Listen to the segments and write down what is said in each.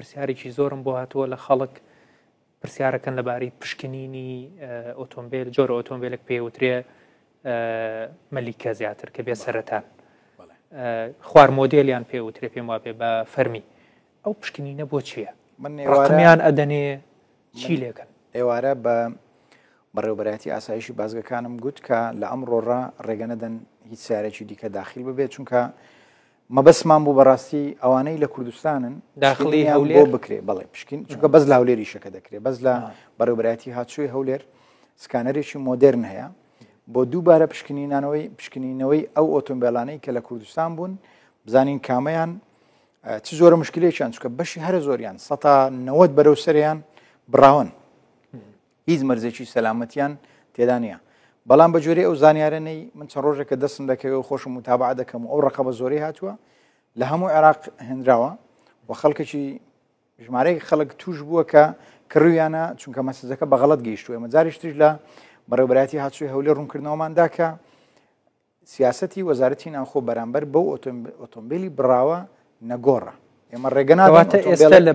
پرسیارێکی زۆرم بۆ هاتووە لە خەڵک پرسیارەکەن لەباری پشکنینی ئۆتۆمبیل جۆرە ئۆتۆمبیلێک پێوترێ مەلیکە زیاتر کە بێ سەرەتان خوار مۆدللیان پێوترێ پێم وا پێ بە فەرمی ئەو پشکنینە بۆ چییە ڕقمیان ئەدەنێ چی لێکن ئێوارە بە بەڕێوبەتی ئاسایشی بازگەکانم گوت کە لە ئەم ڕۆڕە ڕێگەنەدەن هیچ سیارێکی دیکە داخل ببێت چونکە مەبەسمان بوو بەڕاستی ئەوانەی لە کوردستانن داخلی هەولێر بکرێ بەڵێ پشکین چونکە بەس لە هەولێری شەکە دەکرێت بەس لە بەرەبراتی هاتووی هەولێر سکانەرێکی مۆدررن هەیە بۆ دووبارە پشکنینانەوەی پشکنینەوەی ئەو ئۆتۆمبیلانەی کە لە کوردستان بوون بزانین کامەیان چ زۆرە مشکلێکیان چکە بەشی هەر زۆریان سە بەرەو سەریان براون هیچ مەرزێکی سەلامەتیان تێدانە بەڵام بەجوێری ئەو زانیارەی من چەند ڕۆژێکە دەستم دەکەوێت خۆشم متابع دەکەم ئەو ڕقە بە زۆری هاتووە لە هەموو عێراق هێنراوە و خەڵکەکی ژمارەی خەڵک توش بووە کە کڕویانە چونکە مەسزەکە بەغڵت گەیشتووە مەجاری شتش لە بەڕێبراتی هاچووی هەولێ ڕوونکردنەوەمانداکە سیاستی وەزارەتی ناوخۆ بەرامبەر بەو ئۆتۆمبیلی براوە نەگۆڕە ئێمە ڕێگەناواتە ئێستا لە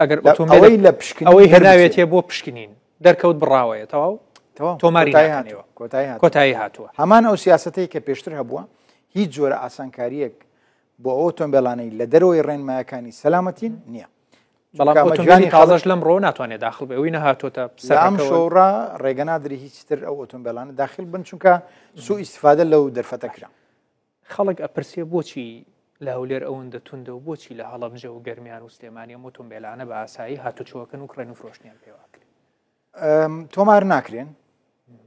ئەگەر ئۆتۆمبیلەوەی لە پشکنەوەی هەناوێت هەیە بۆ پشکنین دەرکەوت بڕاوەیە تەواو تۆماری هاتنەوە کۆتایی هاتووە هەمان ئەو سیاستەی کە پێشتر هەبووە هیچ جۆرە ئاسانکاریەک بۆ ئۆتۆمبیلانەی لە دەرەوەی ڕێنمایەکانی سەلامەتین نییە بەڵامانی تازەش لەم ڕۆ ناتوانێت داخل بێ ئەوی نەهاتۆتە سەرام شۆڕا ڕێگەنادری هیچتر ئەو ئۆتۆمبیلانە داخل بن چونکە سو ئیسفادە لەو دەرفەتەکرا خەڵک ئەپرسێ بۆچی لە هەولێر ئەوەندە توندە و بۆچی لە هەڵەمژە و گەرمیان و سلێمانی ئۆتۆمبیلانە بە ئاسایی هاتوچوەکەن و کڕێن و فرۆشتنیان پێواکرێن تۆمار ناکرێن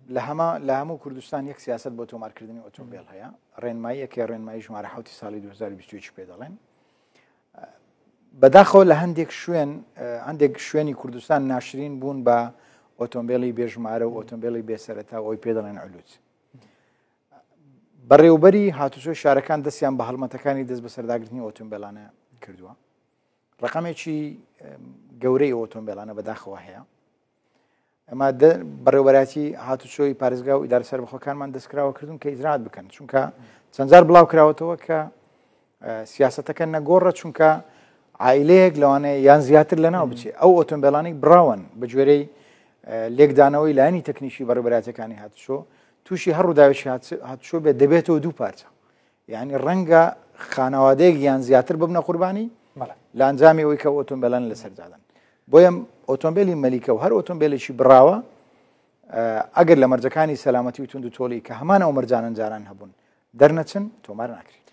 لە هەما لە هەموو کوردستان یەک سیاست بۆ تۆمارکردنی ئۆتۆمبیل هەیە ڕێنمایی یەکێ ڕێنمایی ژمارە حوتی ساڵی 2020 پێ دەڵێن بەداخەوە لە هەندێک شوێن هەندێک شوێنی کوردستان ناشرین بوون بە ئۆتۆمبیلی بێژمارە و ئۆتۆمبیلی بێسەرەتا ئەوی پێ دەڵێن ئەلووت بەڕێوبەری هاتوچۆ شارەکان دەستیان بە هەڵمەتەکانی دەست بە سەرداگرنی ئۆتۆمبیلانە کردووە ڕقامێکی گەورەی ئۆتۆمبیلانە بەداخەوە هەیە ئەمە بەڕێوەراتی هاتوچۆی پارێزگا و ئیدار سەربخۆکانمان دەستکراوە کردن کە ئیزرات بکەن چونکە چەندجار بڵاو کراوەتەوە کە سیاستەکە نەگۆڕە چونکە عیلەیەک لەوانەیە یان زیاتر لەناو بچێ ئەو ئۆتۆمبیلانی براون بە جوێرەی لێکدانەوەی لایانی تەکنیکی بەڕێبەراتەکانی هاتشۆ تووشی هەڕووداویشی هاتشۆ بێت دەبێتەوە دوو پارچە یعنی ڕەنگە خانەوادەیەک یان زیاتر ببنە قوربانی لانجامی ئەوی کە ئۆتۆمبیلان لەسەردادن بۆیە ئۆتۆمبیلی مەلیکە و هەر ئۆتۆمبیلێکی براوە ئەگەر لە مەرجەکانی سەلامەتی و تونند و تۆلی کە هەمان ئەو مەرجانەنجاران هەبوون دەرنەچن تۆمار ناکرێت